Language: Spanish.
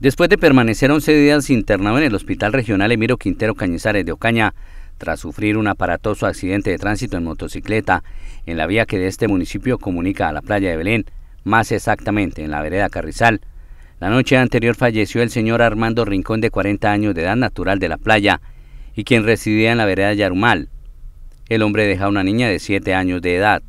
Después de permanecer 11 días internado en el Hospital Regional Emiro Quintero Cañizares de Ocaña, tras sufrir un aparatoso accidente de tránsito en motocicleta en la vía que de este municipio comunica a la playa de Belén, más exactamente en la vereda Carrizal. La noche anterior falleció el señor Armando Rincón de 40 años de edad natural de la playa y quien residía en la vereda Yarumal. El hombre deja una niña de 7 años de edad.